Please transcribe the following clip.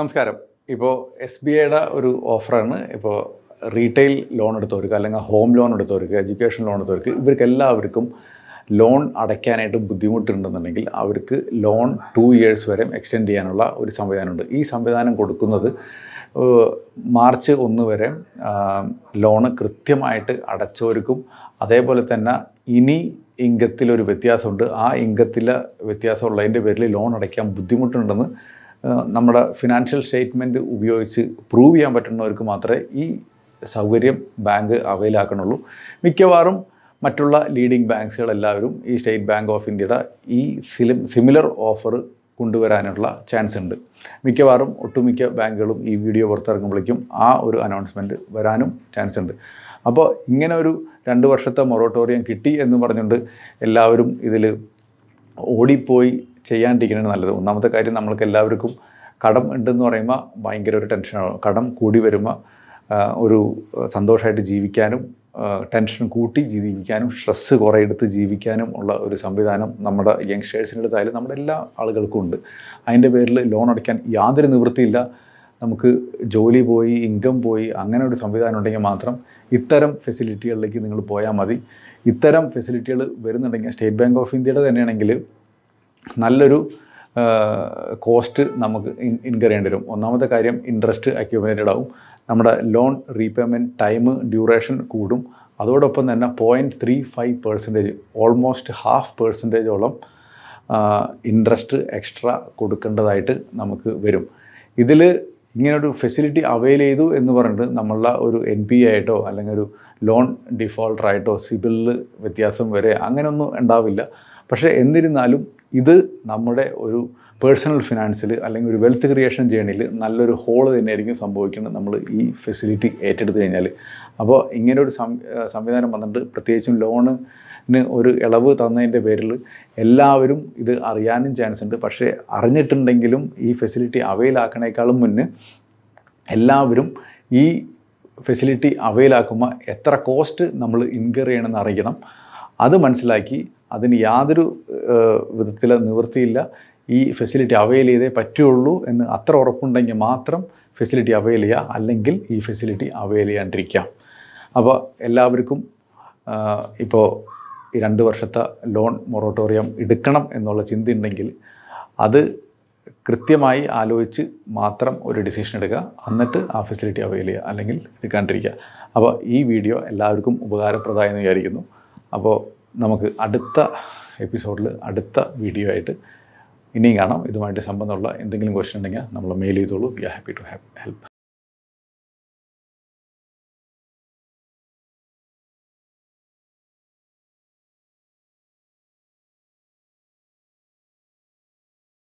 നമസ്കാരം ഇപ്പോൾ S B ഐയുടെ ഒരു ഓഫറാണ് ഇപ്പോൾ റീറ്റെയിൽ ലോൺ എടുത്തവർക്ക് അല്ലെങ്കിൽ ഹോം ലോൺ എടുത്തവർക്ക് എഡ്യൂക്കേഷൻ ലോൺ എടുത്തവർക്ക് ഇവർക്ക് എല്ലാവർക്കും ലോൺ അടയ്ക്കാനായിട്ട് ബുദ്ധിമുട്ടുണ്ടെന്നുണ്ടെങ്കിൽ അവർക്ക് ലോൺ ടു ഇയേഴ്സ് വരെ എക്സ്റ്റെൻഡ് ചെയ്യാനുള്ള ഒരു സംവിധാനമുണ്ട് ഈ സംവിധാനം കൊടുക്കുന്നത് മാർച്ച് ഒന്ന് വരെ ലോണ് കൃത്യമായിട്ട് അടച്ചവർക്കും അതേപോലെ തന്നെ ഇനി ഇംഗത്തിലൊരു വ്യത്യാസമുണ്ട് ആ ഇംഗത്തിലെ വ്യത്യാസമുള്ളതിൻ്റെ പേരിൽ ലോൺ അടയ്ക്കാൻ ബുദ്ധിമുട്ടുണ്ടെന്ന് നമ്മുടെ ഫിനാൻഷ്യൽ സ്റ്റേറ്റ്മെൻറ്റ് ഉപയോഗിച്ച് പ്രൂവ് ചെയ്യാൻ പറ്റുന്നവർക്ക് മാത്രമേ ഈ സൗകര്യം ബാങ്ക് അവൈലാക്കണുള്ളൂ മിക്കവാറും മറ്റുള്ള ലീഡിംഗ് ബാങ്ക്സുകളെല്ലാവരും ഈ സ്റ്റേറ്റ് ബാങ്ക് ഓഫ് ഇന്ത്യയുടെ ഈ സിമിലർ ഓഫർ കൊണ്ടുവരാനുള്ള ചാൻസ് ഉണ്ട് മിക്കവാറും ഒട്ടുമിക്ക ബാങ്കുകളും ഈ വീഡിയോ പുറത്തിറങ്ങുമ്പോഴേക്കും ആ ഒരു അനൗൺസ്മെൻറ്റ് വരാനും ചാൻസ് ഉണ്ട് അപ്പോൾ ഇങ്ങനെ ഒരു രണ്ട് വർഷത്തെ മൊറട്ടോറിയം കിട്ടി എന്ന് പറഞ്ഞുകൊണ്ട് എല്ലാവരും ഇതിൽ ഓടിപ്പോയി ചെയ്യാണ്ടിരിക്കുന്നത് നല്ലത് ഒന്നാമത്തെ കാര്യം നമ്മൾക്ക് എല്ലാവർക്കും കടം ഉണ്ടെന്ന് പറയുമ്പോൾ ഭയങ്കര ഒരു ടെൻഷനാണ് കടം കൂടി വരുമ്പോൾ ഒരു സന്തോഷമായിട്ട് ജീവിക്കാനും ടെൻഷൻ കൂട്ടി ജീവിക്കാനും സ്ട്രെസ്സ് കുറേ എടുത്ത് ജീവിക്കാനും ഉള്ള ഒരു സംവിധാനം നമ്മുടെ യങ്സ്റ്റേഴ്സിൻ്റെ അടുത്തായാലും നമ്മുടെ എല്ലാ ആളുകൾക്കും ഉണ്ട് അതിൻ്റെ പേരിൽ ലോൺ അടയ്ക്കാൻ യാതൊരു നിവൃത്തിയില്ല നമുക്ക് ജോലി പോയി ഇൻകം പോയി അങ്ങനെ ഒരു സംവിധാനം ഉണ്ടെങ്കിൽ മാത്രം ഇത്തരം ഫെസിലിറ്റികളിലേക്ക് നിങ്ങൾ പോയാൽ മതി ഇത്തരം ഫെസിലിറ്റികൾ വരുന്നുണ്ടെങ്കിൽ സ്റ്റേറ്റ് ബാങ്ക് ഓഫ് ഇന്ത്യയുടെ തന്നെയാണെങ്കിൽ നല്ലൊരു കോസ്റ്റ് നമുക്ക് ഇൻകർ ചെയ്യേണ്ടി വരും ഒന്നാമത്തെ കാര്യം ഇൻട്രസ്റ്റ് അക്യൂമുലേറ്റഡ് ആവും നമ്മുടെ ലോൺ റീപേയ്മെൻറ്റ് ടൈം ഡ്യൂറേഷൻ കൂടും അതോടൊപ്പം തന്നെ point three five percentage almost half പെർസെൻറ്റേജോളം ഇൻട്രസ്റ്റ് എക്സ്ട്രാ കൊടുക്കേണ്ടതായിട്ട് നമുക്ക് വരും ഇതിൽ ഇങ്ങനൊരു ഫെസിലിറ്റി അവൈൽ ചെയ്തു എന്ന് പറഞ്ഞിട്ട് നമ്മളുടെ ഒരു എൻ പി ആയിട്ടോ അല്ലെങ്കിൽ ഒരു ലോൺ ഡിഫോൾട്ടറായിട്ടോ സിബിലിൽ വ്യത്യാസം വരെ അങ്ങനെയൊന്നും ഉണ്ടാവില്ല പക്ഷേ എന്നിരുന്നാലും ഇത് നമ്മുടെ ഒരു പേഴ്സണൽ ഫിനാൻസിൽ അല്ലെങ്കിൽ ഒരു വെൽത്ത് ക്രിയേഷൻ ജേണിയിൽ നല്ലൊരു ഹോൾ തന്നെയായിരിക്കും സംഭവിക്കുന്നത് നമ്മൾ ഈ ഫെസിലിറ്റി ഏറ്റെടുത്തു കഴിഞ്ഞാൽ അപ്പോൾ ഇങ്ങനൊരു സംവിധാനം വന്നിട്ട് പ്രത്യേകിച്ചും ലോണ് ഒരു ഇളവ് തന്നതിൻ്റെ പേരിൽ എല്ലാവരും ഇത് അറിയാനും ചാൻസ് ഉണ്ട് പക്ഷേ അറിഞ്ഞിട്ടുണ്ടെങ്കിലും ഈ ഫെസിലിറ്റി അവയിലാക്കണേക്കാളും മുന്നേ എല്ലാവരും ഈ ഫെസിലിറ്റി അവയിലാക്കുമ്പോൾ എത്ര കോസ്റ്റ് നമ്മൾ ഇൻകർ ചെയ്യണമെന്ന് അറിയണം അത് മനസ്സിലാക്കി അതിന് യാതൊരു വിധത്തിൽ നിവൃത്തിയില്ല ഈ ഫെസിലിറ്റി അവൈൽ ചെയ്തേ പറ്റുള്ളൂ എന്ന് അത്ര ഉറപ്പുണ്ടെങ്കിൽ മാത്രം ഫെസിലിറ്റി അവൈൽ ചെയ്യുക അല്ലെങ്കിൽ ഈ ഫെസിലിറ്റി അവൈൽ ചെയ്യാണ്ടിരിക്കാം അപ്പോൾ എല്ലാവർക്കും ഇപ്പോൾ ഈ രണ്ട് വർഷത്തെ ലോൺ മൊറട്ടോറിയം എടുക്കണം എന്നുള്ള ചിന്ത ഉണ്ടെങ്കിൽ അത് കൃത്യമായി ആലോചിച്ച് മാത്രം ഒരു ഡിസിഷൻ എടുക്കുക എന്നിട്ട് ആ ഫെസിലിറ്റി അവൈൽ ചെയ്യുക അല്ലെങ്കിൽ എടുക്കാണ്ടിരിക്കുക അപ്പോൾ ഈ വീഡിയോ എല്ലാവർക്കും ഉപകാരപ്രദമായി എന്ന് വിചാരിക്കുന്നു അപ്പോൾ നമുക്ക് അടുത്ത എപ്പിസോഡിൽ അടുത്ത വീഡിയോ ആയിട്ട് ഇനിയും കാണാം ഇതുമായിട്ട് സംബന്ധമുള്ള എന്തെങ്കിലും ക്വസ്റ്റൻ ഉണ്ടെങ്കിൽ നമ്മൾ മെയിൽ ചെയ്തോളൂ we are happy to help